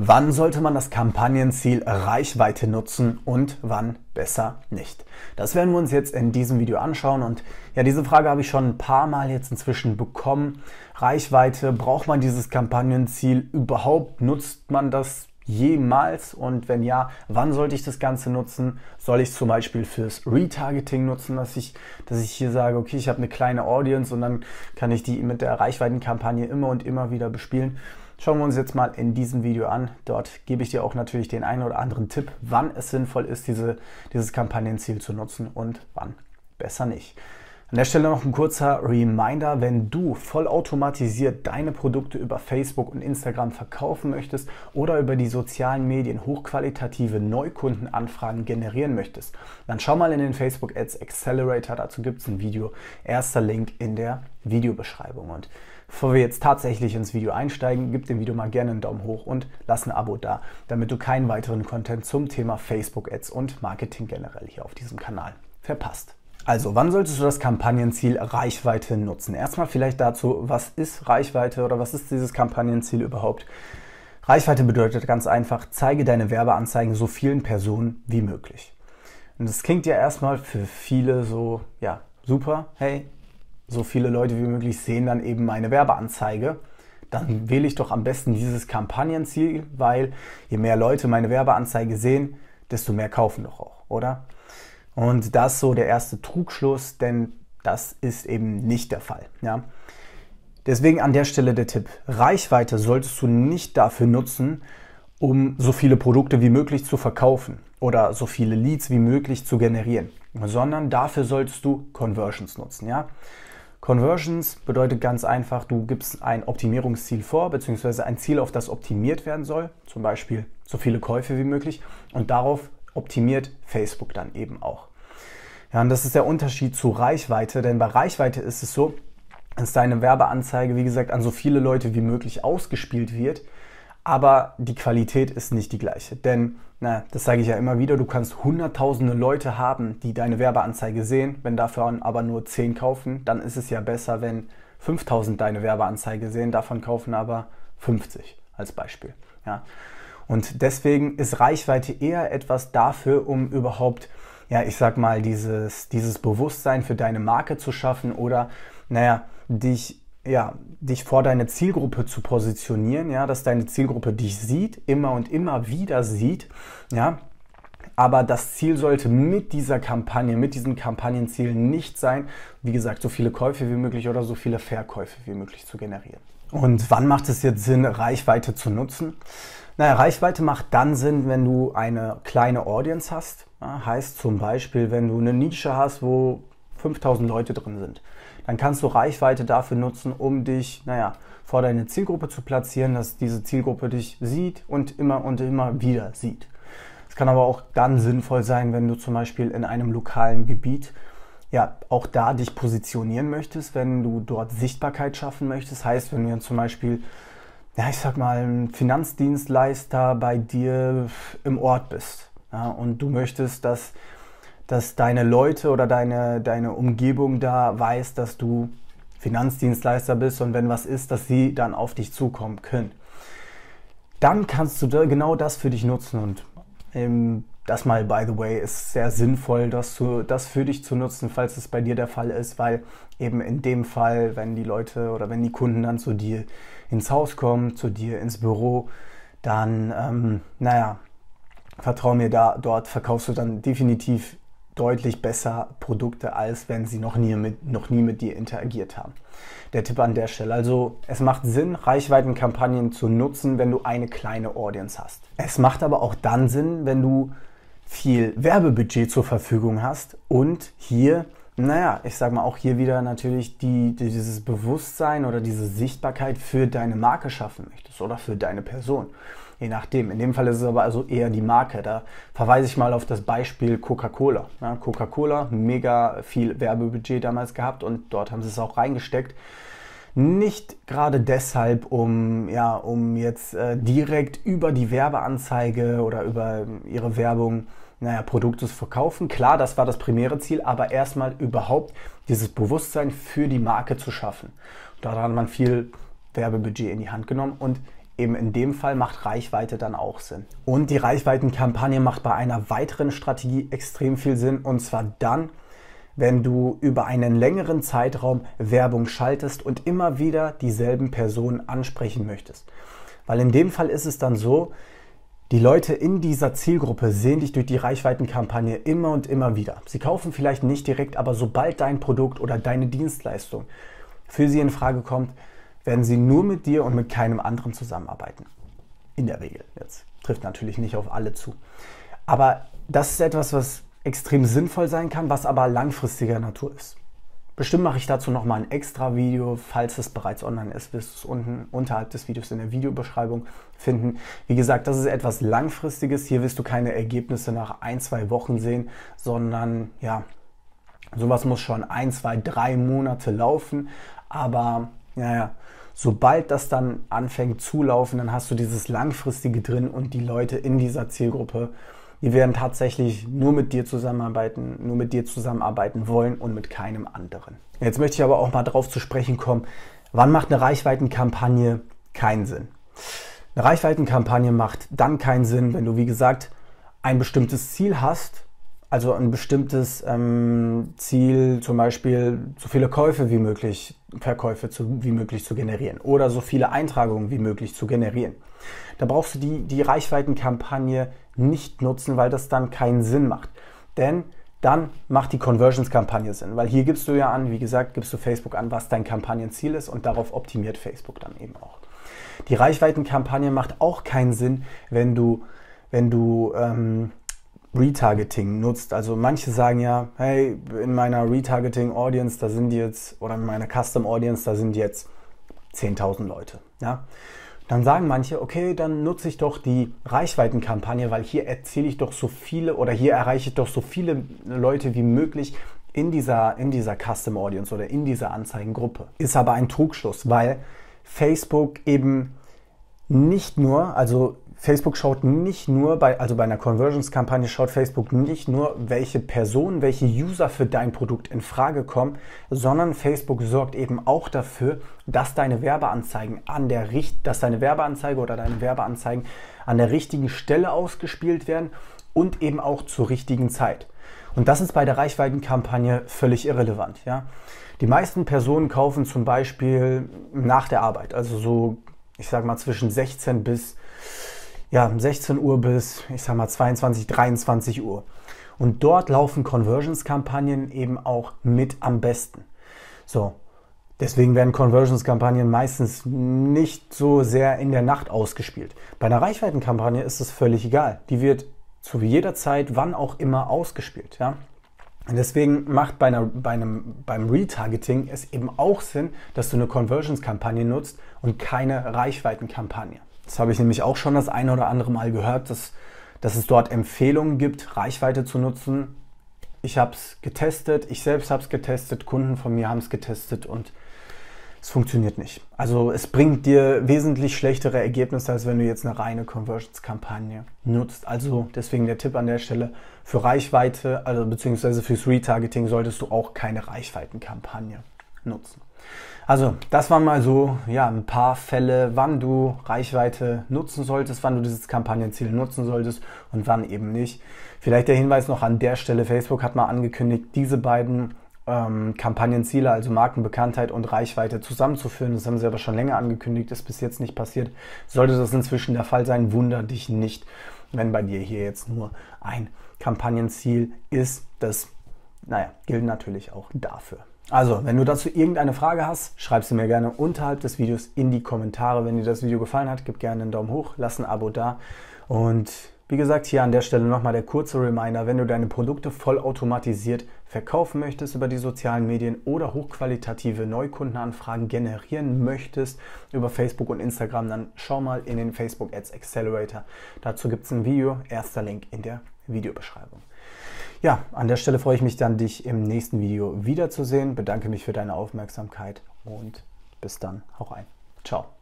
Wann sollte man das Kampagnenziel Reichweite nutzen und wann besser nicht? Das werden wir uns jetzt in diesem Video anschauen und ja, diese Frage habe ich schon ein paar Mal jetzt inzwischen bekommen. Reichweite, braucht man dieses Kampagnenziel überhaupt? Nutzt man das jemals? Und wenn ja, wann sollte ich das Ganze nutzen? Soll ich zum Beispiel fürs Retargeting nutzen, dass ich, dass ich hier sage, okay, ich habe eine kleine Audience und dann kann ich die mit der Reichweitenkampagne immer und immer wieder bespielen? schauen wir uns jetzt mal in diesem Video an. Dort gebe ich dir auch natürlich den einen oder anderen Tipp, wann es sinnvoll ist, diese, dieses Kampagnenziel zu nutzen und wann besser nicht. An der Stelle noch ein kurzer Reminder, wenn du vollautomatisiert deine Produkte über Facebook und Instagram verkaufen möchtest oder über die sozialen Medien hochqualitative Neukundenanfragen generieren möchtest, dann schau mal in den Facebook Ads Accelerator, dazu gibt es ein Video. Erster Link in der Videobeschreibung. Und bevor wir jetzt tatsächlich ins Video einsteigen, gib dem Video mal gerne einen Daumen hoch und lass ein Abo da, damit du keinen weiteren Content zum Thema Facebook Ads und Marketing generell hier auf diesem Kanal verpasst. Also, wann solltest du das Kampagnenziel Reichweite nutzen? Erstmal vielleicht dazu, was ist Reichweite oder was ist dieses Kampagnenziel überhaupt? Reichweite bedeutet ganz einfach, zeige deine Werbeanzeigen so vielen Personen wie möglich. Und das klingt ja erstmal für viele so, ja, super, hey, so viele Leute wie möglich sehen dann eben meine Werbeanzeige. Dann wähle ich doch am besten dieses Kampagnenziel, weil je mehr Leute meine Werbeanzeige sehen, desto mehr kaufen doch auch, oder? Und das ist so der erste Trugschluss, denn das ist eben nicht der Fall. Ja? Deswegen an der Stelle der Tipp, Reichweite solltest du nicht dafür nutzen, um so viele Produkte wie möglich zu verkaufen oder so viele Leads wie möglich zu generieren, sondern dafür solltest du Conversions nutzen. Ja? Conversions bedeutet ganz einfach, du gibst ein Optimierungsziel vor, beziehungsweise ein Ziel, auf das optimiert werden soll, zum Beispiel so viele Käufe wie möglich und darauf optimiert Facebook dann eben auch. Ja, und das ist der Unterschied zu Reichweite, denn bei Reichweite ist es so, dass deine Werbeanzeige, wie gesagt, an so viele Leute wie möglich ausgespielt wird, aber die Qualität ist nicht die gleiche. Denn, na, das sage ich ja immer wieder, du kannst hunderttausende Leute haben, die deine Werbeanzeige sehen, wenn davon aber nur zehn kaufen, dann ist es ja besser, wenn 5000 deine Werbeanzeige sehen, davon kaufen aber 50 als Beispiel. Ja. Und deswegen ist Reichweite eher etwas dafür, um überhaupt ja, ich sag mal, dieses, dieses Bewusstsein für deine Marke zu schaffen oder, naja, dich ja, dich vor deine Zielgruppe zu positionieren, ja, dass deine Zielgruppe dich sieht, immer und immer wieder sieht, ja. Aber das Ziel sollte mit dieser Kampagne, mit diesem Kampagnenziel nicht sein, wie gesagt, so viele Käufe wie möglich oder so viele Verkäufe wie möglich zu generieren. Und wann macht es jetzt Sinn, Reichweite zu nutzen? Naja, Reichweite macht dann Sinn, wenn du eine kleine Audience hast. heißt zum Beispiel, wenn du eine Nische hast, wo 5000 Leute drin sind. Dann kannst du Reichweite dafür nutzen, um dich, naja, vor deine Zielgruppe zu platzieren, dass diese Zielgruppe dich sieht und immer und immer wieder sieht. Es kann aber auch dann sinnvoll sein, wenn du zum Beispiel in einem lokalen Gebiet ja, auch da dich positionieren möchtest, wenn du dort Sichtbarkeit schaffen möchtest. Heißt, wenn du zum Beispiel ja, ich sag mal, ein Finanzdienstleister bei dir im Ort bist ja, und du möchtest, dass, dass deine Leute oder deine, deine Umgebung da weiß, dass du Finanzdienstleister bist und wenn was ist, dass sie dann auf dich zukommen können. Dann kannst du da genau das für dich nutzen und im das mal, by the way, ist sehr sinnvoll, das, zu, das für dich zu nutzen, falls es bei dir der Fall ist, weil eben in dem Fall, wenn die Leute oder wenn die Kunden dann zu dir ins Haus kommen, zu dir ins Büro, dann, ähm, naja, vertrau mir da, dort verkaufst du dann definitiv deutlich besser Produkte, als wenn sie noch nie, mit, noch nie mit dir interagiert haben. Der Tipp an der Stelle. Also es macht Sinn, Reichweitenkampagnen zu nutzen, wenn du eine kleine Audience hast. Es macht aber auch dann Sinn, wenn du viel Werbebudget zur Verfügung hast und hier, naja, ich sag mal auch hier wieder natürlich die, dieses Bewusstsein oder diese Sichtbarkeit für deine Marke schaffen möchtest oder für deine Person. Je nachdem. In dem Fall ist es aber also eher die Marke. Da verweise ich mal auf das Beispiel Coca-Cola. Ja, Coca-Cola, mega viel Werbebudget damals gehabt und dort haben sie es auch reingesteckt. Nicht gerade deshalb, um, ja, um jetzt äh, direkt über die Werbeanzeige oder über ihre Werbung naja, Produkte zu verkaufen. Klar, das war das primäre Ziel, aber erstmal überhaupt dieses Bewusstsein für die Marke zu schaffen. Daran hat man viel Werbebudget in die Hand genommen und eben in dem Fall macht Reichweite dann auch Sinn. Und die Reichweitenkampagne macht bei einer weiteren Strategie extrem viel Sinn und zwar dann, wenn du über einen längeren Zeitraum Werbung schaltest und immer wieder dieselben Personen ansprechen möchtest. Weil in dem Fall ist es dann so, die Leute in dieser Zielgruppe sehen dich durch die Reichweitenkampagne immer und immer wieder. Sie kaufen vielleicht nicht direkt, aber sobald dein Produkt oder deine Dienstleistung für sie in Frage kommt, werden sie nur mit dir und mit keinem anderen zusammenarbeiten. In der Regel. Jetzt trifft natürlich nicht auf alle zu. Aber das ist etwas, was extrem sinnvoll sein kann, was aber langfristiger Natur ist. Bestimmt mache ich dazu noch mal ein extra Video, falls es bereits online ist, wirst du es unten unterhalb des Videos in der Videobeschreibung finden. Wie gesagt, das ist etwas Langfristiges. Hier wirst du keine Ergebnisse nach ein, zwei Wochen sehen, sondern ja, sowas muss schon ein, zwei, drei Monate laufen. Aber naja, sobald das dann anfängt zu laufen, dann hast du dieses Langfristige drin und die Leute in dieser Zielgruppe die werden tatsächlich nur mit dir zusammenarbeiten, nur mit dir zusammenarbeiten wollen und mit keinem anderen. Jetzt möchte ich aber auch mal darauf zu sprechen kommen, wann macht eine Reichweitenkampagne keinen Sinn? Eine Reichweitenkampagne macht dann keinen Sinn, wenn du, wie gesagt, ein bestimmtes Ziel hast also ein bestimmtes ähm, Ziel, zum Beispiel so viele Käufe wie möglich, Verkäufe zu, wie möglich zu generieren oder so viele Eintragungen wie möglich zu generieren. Da brauchst du die, die Reichweitenkampagne nicht nutzen, weil das dann keinen Sinn macht. Denn dann macht die Conversions-Kampagne Sinn, weil hier gibst du ja an, wie gesagt, gibst du Facebook an, was dein Kampagnenziel ist und darauf optimiert Facebook dann eben auch. Die Reichweitenkampagne macht auch keinen Sinn, wenn du, wenn du ähm, Retargeting nutzt. Also manche sagen ja, hey, in meiner Retargeting Audience, da sind jetzt, oder in meiner Custom Audience, da sind jetzt 10.000 Leute. Ja? Dann sagen manche, okay, dann nutze ich doch die Reichweitenkampagne, weil hier erzähle ich doch so viele oder hier erreiche ich doch so viele Leute wie möglich in dieser, in dieser Custom Audience oder in dieser Anzeigengruppe. Ist aber ein Trugschluss, weil Facebook eben nicht nur, also Facebook schaut nicht nur bei, also bei einer Conversions-Kampagne schaut Facebook nicht nur, welche Personen, welche User für dein Produkt in Frage kommen, sondern Facebook sorgt eben auch dafür, dass deine Werbeanzeigen an der Richt dass deine Werbeanzeige oder deine Werbeanzeigen an der richtigen Stelle ausgespielt werden und eben auch zur richtigen Zeit. Und das ist bei der Reichweitenkampagne völlig irrelevant. Ja? Die meisten Personen kaufen zum Beispiel nach der Arbeit, also so, ich sag mal, zwischen 16 bis ja, 16 Uhr bis, ich sag mal, 22, 23 Uhr. Und dort laufen Conversions-Kampagnen eben auch mit am besten. So, Deswegen werden Conversions-Kampagnen meistens nicht so sehr in der Nacht ausgespielt. Bei einer Reichweitenkampagne ist es völlig egal. Die wird zu jeder Zeit, wann auch immer, ausgespielt. Ja? Und deswegen macht bei, einer, bei einem, beim Retargeting es eben auch Sinn, dass du eine Conversions-Kampagne nutzt und keine Reichweitenkampagne. Das habe ich nämlich auch schon das eine oder andere Mal gehört, dass, dass es dort Empfehlungen gibt, Reichweite zu nutzen. Ich habe es getestet, ich selbst habe es getestet, Kunden von mir haben es getestet und es funktioniert nicht. Also es bringt dir wesentlich schlechtere Ergebnisse, als wenn du jetzt eine reine Conversions-Kampagne nutzt. Also deswegen der Tipp an der Stelle, für Reichweite, also beziehungsweise fürs Retargeting solltest du auch keine Reichweitenkampagne nutzen. Also, das waren mal so ja, ein paar Fälle, wann du Reichweite nutzen solltest, wann du dieses Kampagnenziel nutzen solltest und wann eben nicht. Vielleicht der Hinweis noch an der Stelle, Facebook hat mal angekündigt, diese beiden ähm, Kampagnenziele, also Markenbekanntheit und Reichweite zusammenzuführen. Das haben sie aber schon länger angekündigt, ist bis jetzt nicht passiert. Sollte das inzwischen der Fall sein, wunder dich nicht, wenn bei dir hier jetzt nur ein Kampagnenziel ist. Das, naja, gilt natürlich auch dafür. Also, wenn du dazu irgendeine Frage hast, schreib sie mir gerne unterhalb des Videos in die Kommentare. Wenn dir das Video gefallen hat, gib gerne einen Daumen hoch, lass ein Abo da und wie gesagt, hier an der Stelle nochmal der kurze Reminder, wenn du deine Produkte vollautomatisiert verkaufen möchtest über die sozialen Medien oder hochqualitative Neukundenanfragen generieren möchtest über Facebook und Instagram, dann schau mal in den Facebook Ads Accelerator. Dazu gibt es ein Video, erster Link in der Videobeschreibung. Ja, an der Stelle freue ich mich dann, dich im nächsten Video wiederzusehen. Bedanke mich für deine Aufmerksamkeit und bis dann. Hau rein. Ciao.